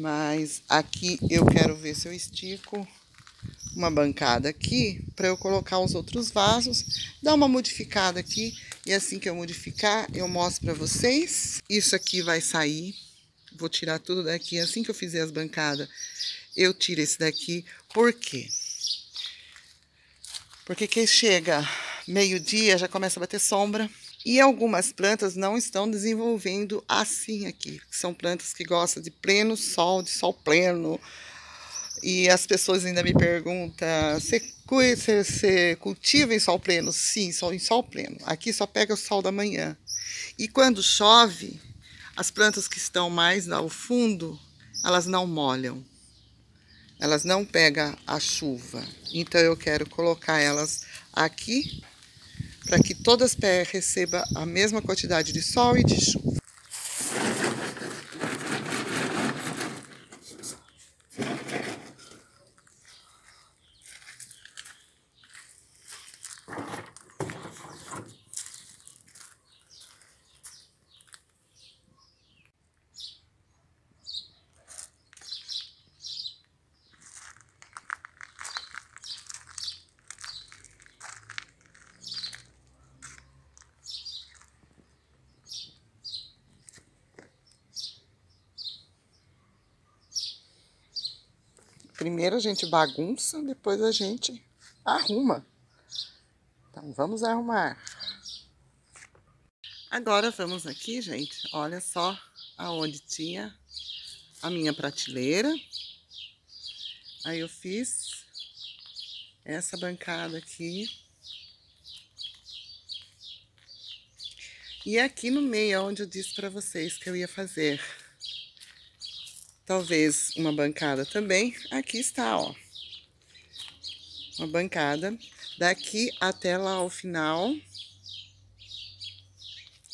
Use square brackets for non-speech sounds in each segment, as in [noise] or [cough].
Mas aqui eu quero ver se eu estico uma bancada aqui para eu colocar os outros vasos, dar uma modificada aqui e assim que eu modificar eu mostro para vocês. Isso aqui vai sair, vou tirar tudo daqui assim que eu fizer as bancadas, eu tiro esse daqui. Por quê? Porque quem chega meio-dia já começa a bater sombra. E algumas plantas não estão desenvolvendo assim aqui. São plantas que gostam de pleno sol, de sol pleno. E as pessoas ainda me perguntam: você cultiva em sol pleno? Sim, sol em sol pleno. Aqui só pega o sol da manhã. E quando chove, as plantas que estão mais ao fundo, elas não molham. Elas não pegam a chuva. Então eu quero colocar elas aqui para que todas as pés recebam a mesma quantidade de sol e de chuva. Primeiro a gente bagunça, depois a gente arruma. Então vamos arrumar. Agora vamos aqui, gente, olha só aonde tinha a minha prateleira. Aí eu fiz essa bancada aqui. E é aqui no meio é onde eu disse para vocês que eu ia fazer talvez uma bancada também. Aqui está, ó. Uma bancada. Daqui até lá ao final.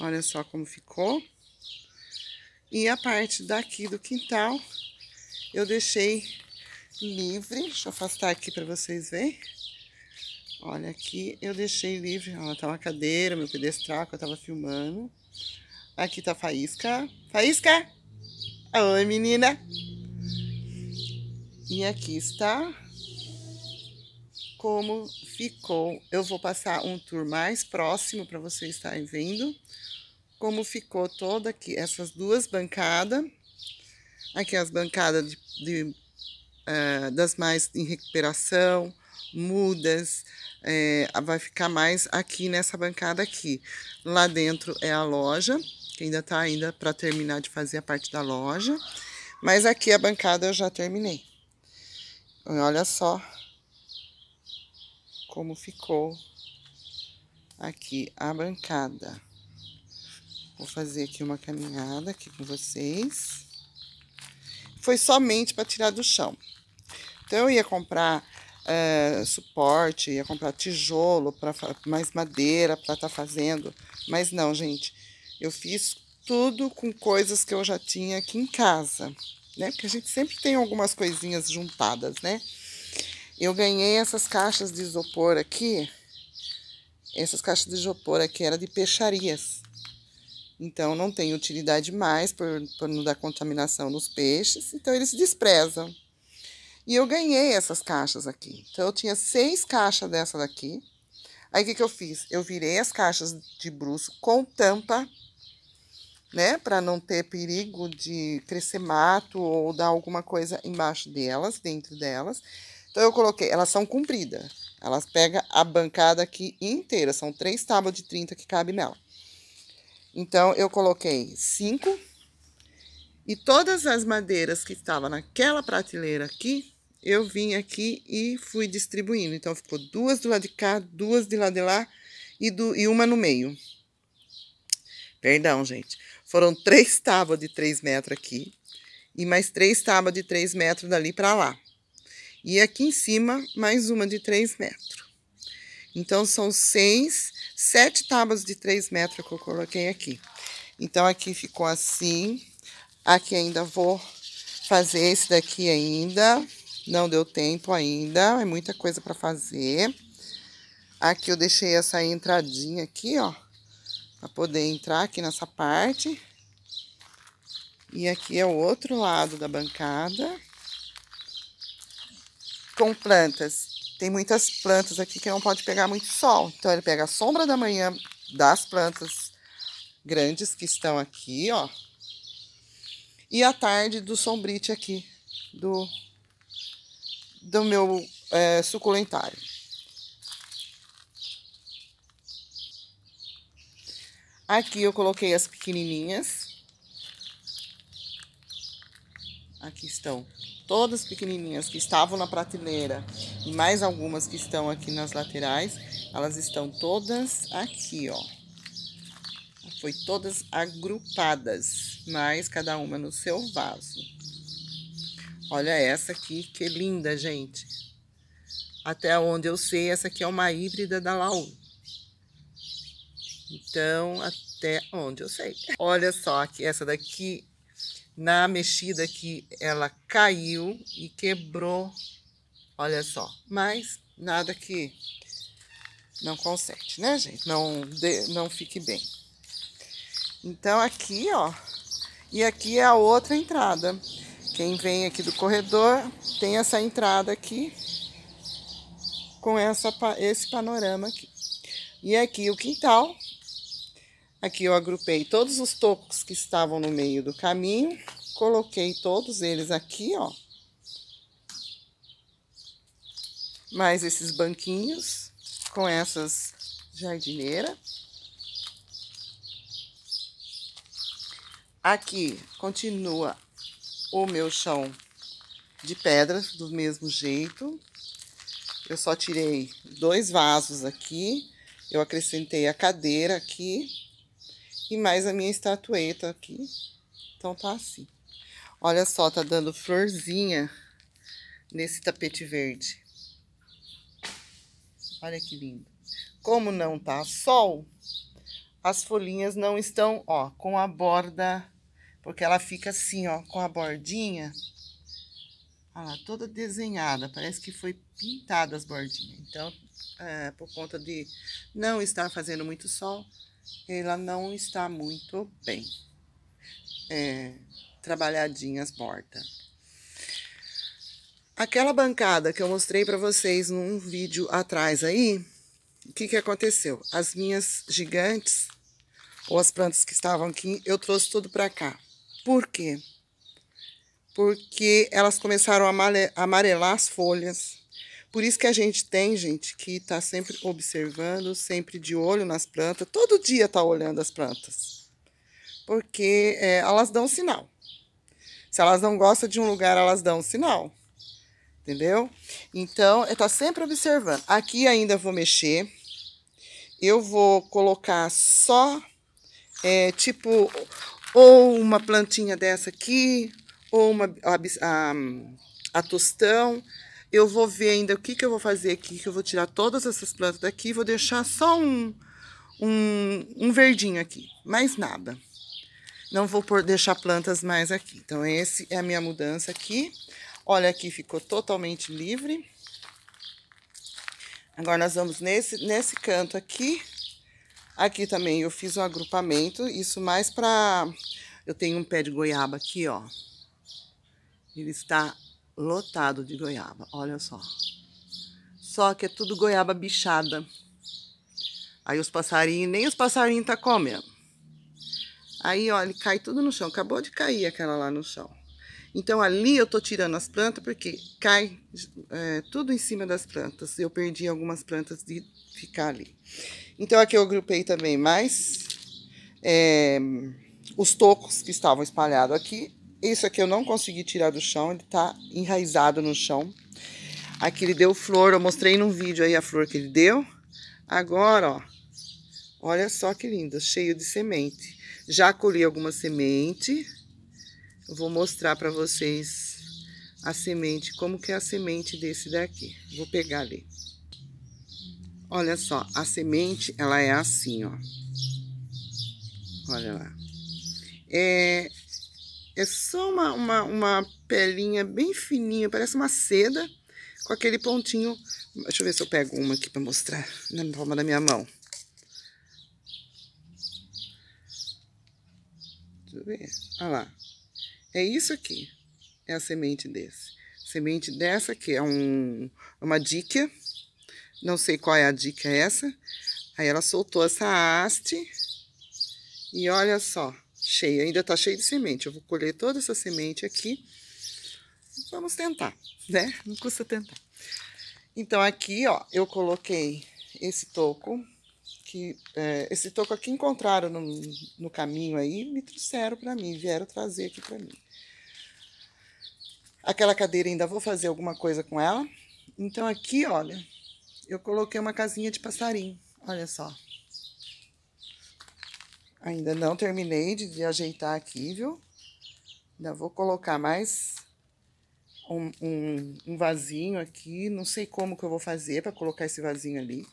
Olha só como ficou. E a parte daqui do quintal, eu deixei livre. Deixa eu afastar aqui para vocês verem. Olha aqui, eu deixei livre. Ó, tá uma cadeira, meu pedestral que eu tava filmando. Aqui tá a faísca. Faísca! Oi, menina. E aqui está como ficou. Eu vou passar um tour mais próximo para vocês estarem vendo como ficou toda aqui, essas duas bancadas. Aqui as bancadas de, de, uh, das mais em recuperação, mudas, é, vai ficar mais aqui nessa bancada aqui. Lá dentro é a loja que ainda tá ainda para terminar de fazer a parte da loja. Mas aqui a bancada eu já terminei. Olha só como ficou aqui a bancada. Vou fazer aqui uma caminhada aqui com vocês. Foi somente para tirar do chão. Então, eu ia comprar é, suporte, ia comprar tijolo, pra, mais madeira para estar tá fazendo. Mas não, gente, eu fiz tudo com coisas que eu já tinha aqui em casa, né? Porque a gente sempre tem algumas coisinhas juntadas, né? Eu ganhei essas caixas de isopor aqui. Essas caixas de isopor aqui era de peixarias. Então, não tem utilidade mais por, por não dar contaminação nos peixes. Então, eles desprezam. E eu ganhei essas caixas aqui. Então, eu tinha seis caixas dessa daqui. Aí, o que, que eu fiz? Eu virei as caixas de bruxo com tampa né? Para não ter perigo de crescer mato ou dar alguma coisa embaixo delas, dentro delas. Então eu coloquei, elas são compridas. Elas pegam a bancada aqui inteira, são três tábuas de 30 que cabe nela. Então eu coloquei cinco e todas as madeiras que estavam naquela prateleira aqui, eu vim aqui e fui distribuindo. Então ficou duas do lado de cá, duas de lá de lá e, do, e uma no meio. Perdão, gente. Foram três tábuas de três metros aqui e mais três tábuas de três metros dali para lá. E aqui em cima, mais uma de três metros. Então, são seis, sete tábuas de três metros que eu coloquei aqui. Então, aqui ficou assim. Aqui ainda vou fazer esse daqui ainda. Não deu tempo ainda, é muita coisa para fazer. Aqui eu deixei essa entradinha aqui, ó para poder entrar aqui nessa parte. E aqui é o outro lado da bancada. Com plantas. Tem muitas plantas aqui que não pode pegar muito sol. Então, ele pega a sombra da manhã das plantas grandes que estão aqui, ó. E a tarde do sombrite aqui, do, do meu é, suculentário. Aqui eu coloquei as pequenininhas. Aqui estão todas pequenininhas que estavam na prateleira e mais algumas que estão aqui nas laterais. Elas estão todas aqui, ó. Foi todas agrupadas, mas cada uma no seu vaso. Olha essa aqui, que linda, gente. Até onde eu sei, essa aqui é uma híbrida da Laú. Então, até onde eu sei. Olha só, que essa daqui, na mexida aqui, ela caiu e quebrou. Olha só, mas nada que não conserte, né, gente? Não, de, não fique bem. Então, aqui, ó, e aqui é a outra entrada. Quem vem aqui do corredor tem essa entrada aqui com essa, esse panorama aqui. E aqui o quintal, Aqui eu agrupei todos os tocos que estavam no meio do caminho, coloquei todos eles aqui, ó. Mais esses banquinhos com essas jardineiras. Aqui continua o meu chão de pedras do mesmo jeito. Eu só tirei dois vasos aqui, eu acrescentei a cadeira aqui aqui, mais a minha estatueta aqui. Então, tá assim. Olha só, tá dando florzinha nesse tapete verde. Olha que lindo. Como não tá sol, as folhinhas não estão, ó, com a borda, porque ela fica assim, ó, com a bordinha, olha lá, toda desenhada, parece que foi pintada as bordinhas. Então, é, por conta de não estar fazendo muito sol, ela não está muito bem. É, trabalhadinhas morta. Aquela bancada que eu mostrei para vocês num vídeo atrás aí, o que, que aconteceu? As minhas gigantes, ou as plantas que estavam aqui, eu trouxe tudo para cá. Por quê? Porque elas começaram a amarelar as folhas, por isso que a gente tem, gente, que está sempre observando, sempre de olho nas plantas. Todo dia está olhando as plantas. Porque é, elas dão sinal. Se elas não gostam de um lugar, elas dão sinal. Entendeu? Então, está sempre observando. Aqui ainda vou mexer. Eu vou colocar só, é, tipo, ou uma plantinha dessa aqui, ou uma, a, a, a tostão eu vou ver ainda o que, que eu vou fazer aqui, que eu vou tirar todas essas plantas daqui, vou deixar só um, um, um verdinho aqui, mais nada. Não vou por, deixar plantas mais aqui. Então, esse é a minha mudança aqui. Olha aqui, ficou totalmente livre. Agora, nós vamos nesse, nesse canto aqui. Aqui também eu fiz um agrupamento, isso mais para Eu tenho um pé de goiaba aqui, ó. Ele está lotado de goiaba, olha só. Só que é tudo goiaba bichada. Aí os passarinhos, nem os passarinhos tá comendo. Aí, olha, cai tudo no chão. Acabou de cair aquela lá no chão. Então, ali eu tô tirando as plantas porque cai é, tudo em cima das plantas. Eu perdi algumas plantas de ficar ali. Então, aqui eu agrupei também mais é, os tocos que estavam espalhados aqui. Isso aqui eu não consegui tirar do chão, ele tá enraizado no chão. Aqui ele deu flor, eu mostrei num vídeo aí a flor que ele deu. Agora, ó, olha só que lindo, cheio de semente. Já colhi alguma semente. Eu vou mostrar para vocês a semente, como que é a semente desse daqui. Vou pegar ali. Olha só, a semente, ela é assim, ó. Olha lá. É, é só uma, uma, uma pelinha bem fininha, parece uma seda, com aquele pontinho. Deixa eu ver se eu pego uma aqui para mostrar na palma da minha mão. Deixa eu ver. Olha lá. É isso aqui. É a semente desse. Semente dessa aqui é um, é uma dica. Não sei qual é a dica essa. Aí ela soltou essa haste. E olha só cheio, ainda tá cheio de semente. Eu vou colher toda essa semente aqui. Vamos tentar, né? Não custa tentar. Então, aqui, ó, eu coloquei esse toco, que é, esse toco aqui encontraram no, no caminho aí, me trouxeram para mim, vieram trazer aqui para mim. Aquela cadeira ainda vou fazer alguma coisa com ela. Então, aqui, olha, eu coloquei uma casinha de passarinho. Olha só, Ainda não terminei de, de ajeitar aqui, viu? Ainda vou colocar mais um, um, um, vasinho aqui. Não sei como que eu vou fazer para colocar esse vasinho ali.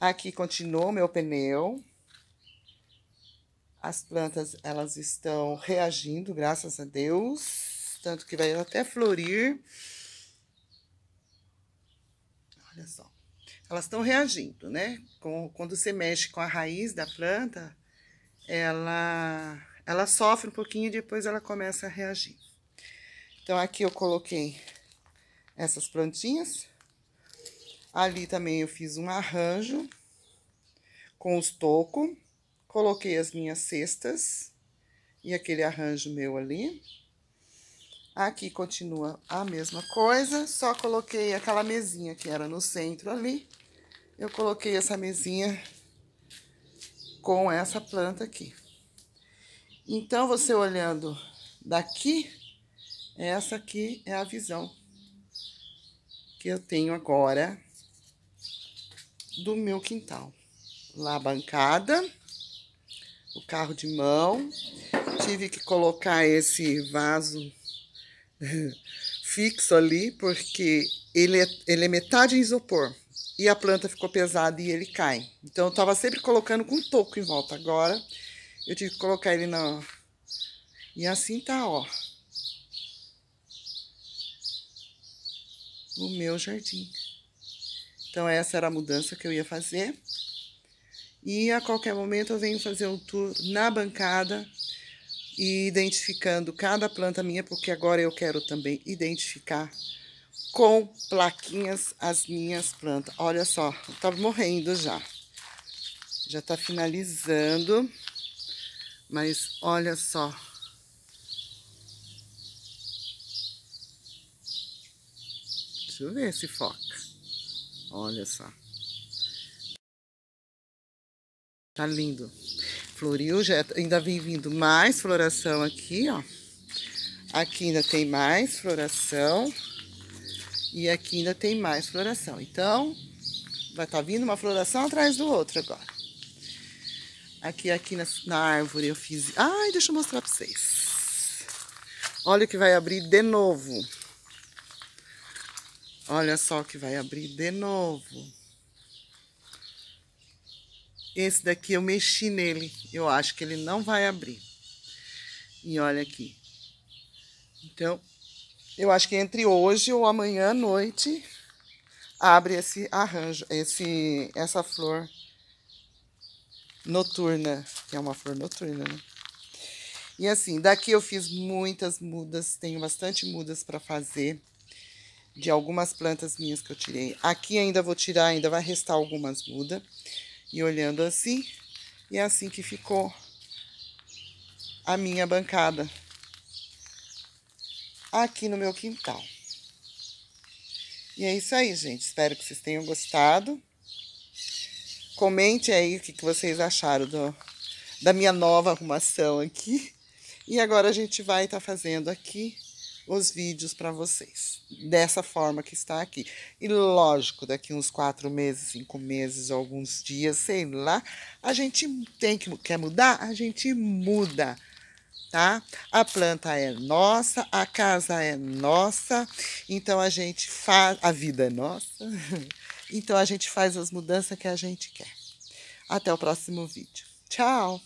Aqui continuou meu pneu. As plantas, elas estão reagindo, graças a Deus. Tanto que vai até florir. Olha só. Elas estão reagindo, né? Com, quando você mexe com a raiz da planta, ela, ela sofre um pouquinho e depois ela começa a reagir. Então, aqui eu coloquei essas plantinhas. Ali também eu fiz um arranjo com os tocos. Coloquei as minhas cestas e aquele arranjo meu ali. Aqui continua a mesma coisa, só coloquei aquela mesinha que era no centro ali. Eu coloquei essa mesinha com essa planta aqui. Então, você olhando daqui, essa aqui é a visão que eu tenho agora do meu quintal. Lá a bancada, o carro de mão. Tive que colocar esse vaso [laughs] fixo ali, porque ele é, ele é metade isopor e a planta ficou pesada e ele cai. Então eu tava sempre colocando com toco em volta. Agora eu tive que colocar ele na... E assim tá, ó. O meu jardim. Então essa era a mudança que eu ia fazer. E a qualquer momento eu venho fazer um tour na bancada e identificando cada planta minha, porque agora eu quero também identificar com plaquinhas as minhas plantas. Olha só, tava morrendo já. Já tá finalizando. Mas olha só. Deixa eu ver se foca. Olha só. Tá lindo. Floriu, já ainda vem vindo mais floração aqui, ó. Aqui ainda tem mais floração. E aqui ainda tem mais floração. Então, vai estar tá vindo uma floração atrás do outro agora. Aqui, aqui na, na árvore eu fiz... Ai, deixa eu mostrar para vocês. Olha o que vai abrir de novo. Olha só o que vai abrir de novo. Esse daqui eu mexi nele. Eu acho que ele não vai abrir. E olha aqui. Então, eu acho que entre hoje ou amanhã à noite abre esse arranjo, esse essa flor noturna, que é uma flor noturna, né? E assim, daqui eu fiz muitas mudas, tenho bastante mudas para fazer de algumas plantas minhas que eu tirei. Aqui ainda vou tirar, ainda vai restar algumas mudas. E olhando assim, e é assim que ficou a minha bancada aqui no meu quintal. E é isso aí, gente. Espero que vocês tenham gostado. Comente aí o que, vocês acharam do, da minha nova arrumação aqui. E agora a gente vai estar tá fazendo aqui os vídeos para vocês. Dessa forma que está aqui. E lógico, daqui uns quatro meses, cinco meses, alguns dias, sei lá, a gente tem que... Quer mudar? A gente muda tá? A planta é nossa, a casa é nossa, então a gente faz, a vida é nossa, [laughs] então a gente faz as mudanças que a gente quer. Até o próximo vídeo. Tchau!